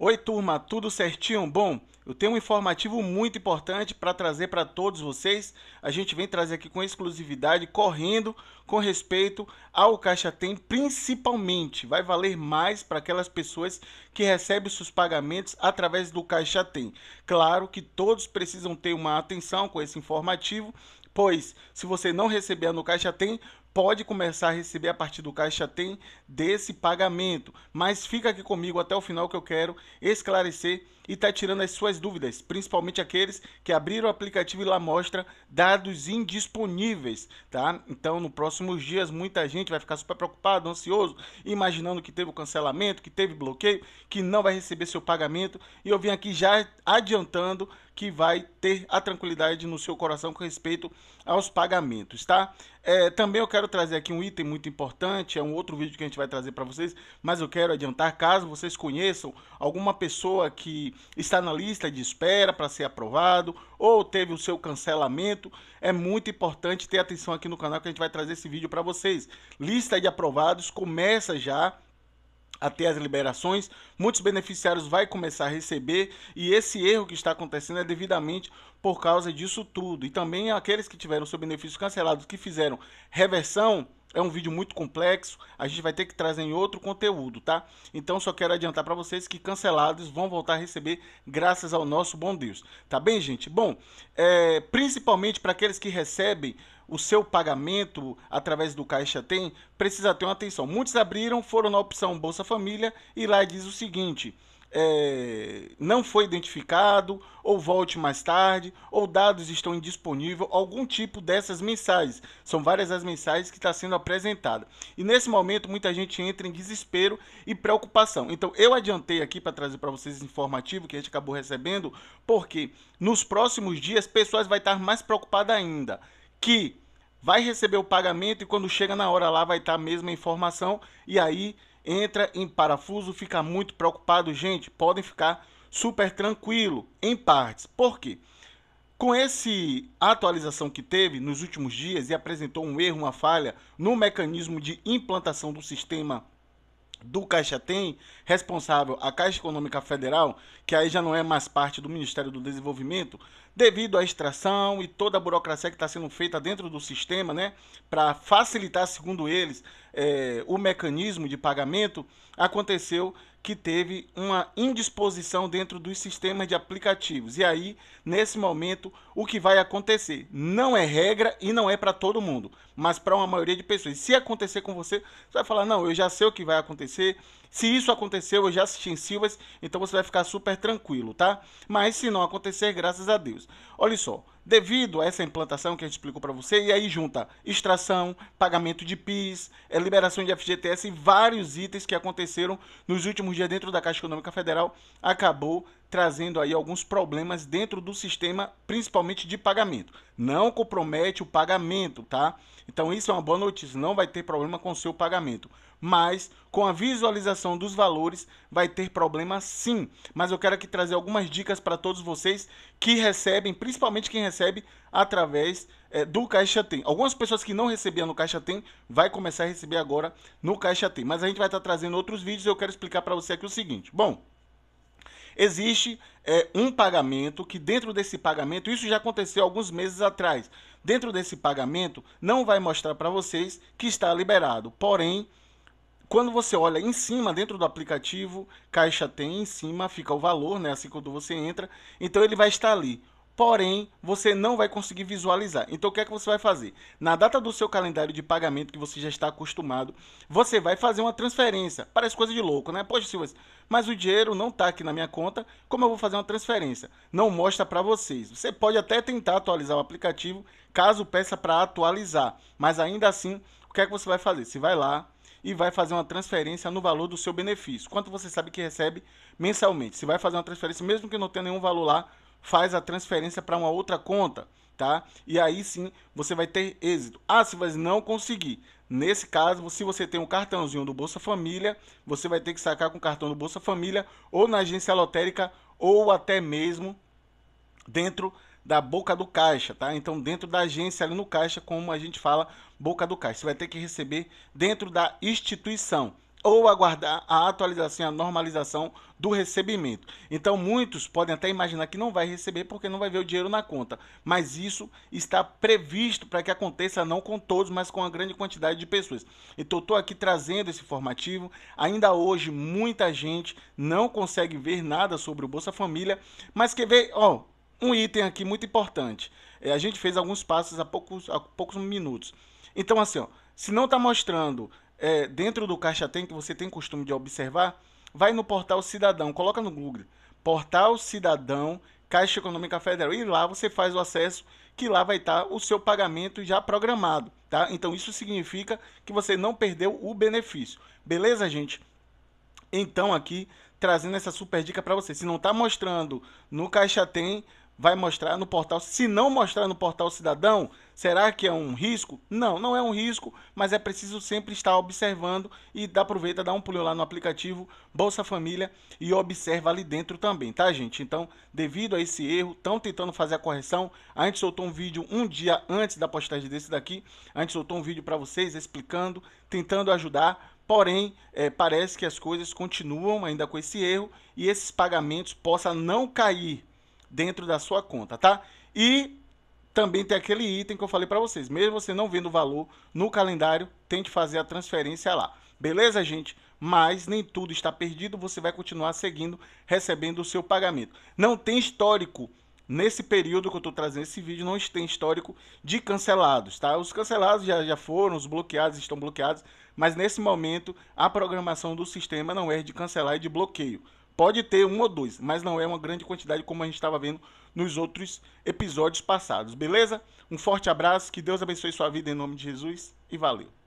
Oi, turma, tudo certinho? Bom, eu tenho um informativo muito importante para trazer para todos vocês. A gente vem trazer aqui com exclusividade, correndo com respeito ao Caixa Tem, principalmente. Vai valer mais para aquelas pessoas que recebem seus pagamentos através do Caixa Tem. Claro que todos precisam ter uma atenção com esse informativo, pois se você não receber no Caixa Tem, pode começar a receber a partir do caixa tem desse pagamento. Mas fica aqui comigo até o final que eu quero esclarecer e tá tirando as suas dúvidas, principalmente aqueles que abriram o aplicativo e lá mostra dados indisponíveis, tá? Então, nos próximos dias muita gente vai ficar super preocupado, ansioso, imaginando que teve o cancelamento, que teve bloqueio, que não vai receber seu pagamento, e eu vim aqui já adiantando que vai ter a tranquilidade no seu coração com respeito aos pagamentos, tá? É, também eu quero trazer aqui um item muito importante, é um outro vídeo que a gente vai trazer para vocês, mas eu quero adiantar caso vocês conheçam alguma pessoa que está na lista de espera para ser aprovado ou teve o seu cancelamento, é muito importante ter atenção aqui no canal que a gente vai trazer esse vídeo para vocês. Lista de aprovados começa já até as liberações, muitos beneficiários vai começar a receber e esse erro que está acontecendo é devidamente por causa disso tudo. E também aqueles que tiveram seu benefício cancelado, que fizeram reversão, é um vídeo muito complexo, a gente vai ter que trazer em outro conteúdo, tá? Então só quero adiantar para vocês que cancelados vão voltar a receber graças ao nosso bom Deus. Tá bem, gente? Bom, é, principalmente para aqueles que recebem o seu pagamento através do Caixa Tem, precisa ter uma atenção. Muitos abriram, foram na opção Bolsa Família e lá diz o seguinte: é, não foi identificado, ou volte mais tarde, ou dados estão indisponíveis, algum tipo dessas mensagens. São várias as mensagens que está sendo apresentada. E nesse momento muita gente entra em desespero e preocupação. Então eu adiantei aqui para trazer para vocês esse informativo que a gente acabou recebendo, porque nos próximos dias pessoas vai estar mais preocupada ainda que vai receber o pagamento e quando chega na hora lá vai estar tá a mesma informação e aí entra em parafuso, fica muito preocupado, gente, podem ficar super tranquilo em partes. Por quê? Com essa atualização que teve nos últimos dias e apresentou um erro, uma falha no mecanismo de implantação do sistema do Caixa Tem, responsável a Caixa Econômica Federal, que aí já não é mais parte do Ministério do Desenvolvimento, devido à extração e toda a burocracia que está sendo feita dentro do sistema, né, para facilitar, segundo eles, é, o mecanismo de pagamento, aconteceu que teve uma indisposição dentro dos sistemas de aplicativos. E aí, nesse momento, o que vai acontecer? Não é regra e não é para todo mundo, mas para uma maioria de pessoas. Se acontecer com você, você vai falar: não, eu já sei o que vai acontecer, se isso aconteceu, eu já assisti em Silvas, então você vai ficar super tranquilo, tá? Mas se não acontecer, graças a Deus. Olha só, devido a essa implantação que a gente explicou para você, e aí junta extração, pagamento de PIS, é, liberação de FGTS e vários itens que aconteceram nos últimos dias dentro da Caixa Econômica Federal, acabou trazendo aí alguns problemas dentro do sistema, principalmente de pagamento. Não compromete o pagamento, tá? Então isso é uma boa notícia, não vai ter problema com o seu pagamento mas com a visualização dos valores vai ter problema sim. Mas eu quero aqui trazer algumas dicas para todos vocês que recebem, principalmente quem recebe através é, do Caixa Tem. Algumas pessoas que não recebiam no Caixa Tem vai começar a receber agora no Caixa Tem. Mas a gente vai estar tá trazendo outros vídeos e eu quero explicar para você aqui o seguinte. Bom, existe é, um pagamento que dentro desse pagamento, isso já aconteceu alguns meses atrás, dentro desse pagamento não vai mostrar para vocês que está liberado, porém quando você olha em cima, dentro do aplicativo, caixa tem em cima, fica o valor, né? Assim quando você entra. Então ele vai estar ali. Porém, você não vai conseguir visualizar. Então o que é que você vai fazer? Na data do seu calendário de pagamento que você já está acostumado, você vai fazer uma transferência. Parece coisa de louco, né? Poxa, Silvas, mas o dinheiro não está aqui na minha conta, como eu vou fazer uma transferência? Não mostra para vocês. Você pode até tentar atualizar o aplicativo, caso peça para atualizar, mas ainda assim, o que é que você vai fazer? Você vai lá, e vai fazer uma transferência no valor do seu benefício. Quanto você sabe que recebe mensalmente? Se vai fazer uma transferência, mesmo que não tenha nenhum valor lá, faz a transferência para uma outra conta, tá? E aí sim você vai ter êxito. Ah, se você não conseguir, nesse caso, se você tem um cartãozinho do Bolsa Família, você vai ter que sacar com o cartão do Bolsa Família ou na agência lotérica ou até mesmo dentro da boca do caixa, tá? Então, dentro da agência, ali no caixa, como a gente fala, boca do caixa. Você vai ter que receber dentro da instituição ou aguardar a atualização a normalização do recebimento. Então, muitos podem até imaginar que não vai receber porque não vai ver o dinheiro na conta, mas isso está previsto para que aconteça não com todos, mas com uma grande quantidade de pessoas. Então, estou aqui trazendo esse informativo. Ainda hoje, muita gente não consegue ver nada sobre o Bolsa Família, mas quer ver, ó, oh, um item aqui muito importante. É, a gente fez alguns passos há poucos, há poucos minutos. Então, assim, ó, se não está mostrando é, dentro do Caixa Tem, que você tem costume de observar, vai no portal Cidadão, coloca no Google, portal Cidadão Caixa Econômica Federal, e lá você faz o acesso, que lá vai estar tá o seu pagamento já programado, tá? Então, isso significa que você não perdeu o benefício. Beleza, gente? Então, aqui, trazendo essa super dica para você. Se não está mostrando no Caixa Tem, vai mostrar no portal. Se não mostrar no portal Cidadão, será que é um risco? Não, não é um risco, mas é preciso sempre estar observando e aproveita, dá um pulo lá no aplicativo Bolsa Família e observa ali dentro também, tá, gente? Então, devido a esse erro, estão tentando fazer a correção. A gente soltou um vídeo um dia antes da postagem desse daqui. A gente soltou um vídeo para vocês explicando, tentando ajudar, Porém, é, parece que as coisas continuam ainda com esse erro e esses pagamentos possam não cair dentro da sua conta, tá? E também tem aquele item que eu falei para vocês. Mesmo você não vendo o valor no calendário, tente fazer a transferência lá. Beleza, gente? Mas nem tudo está perdido, você vai continuar seguindo, recebendo o seu pagamento. Não tem histórico nesse período que eu estou trazendo esse vídeo, não tem histórico de cancelados, tá? Os cancelados já, já foram, os bloqueados estão bloqueados, mas nesse momento a programação do sistema não é de cancelar e é de bloqueio. Pode ter um ou dois, mas não é uma grande quantidade como a gente estava vendo nos outros episódios passados, beleza? Um forte abraço, que Deus abençoe sua vida em nome de Jesus e valeu!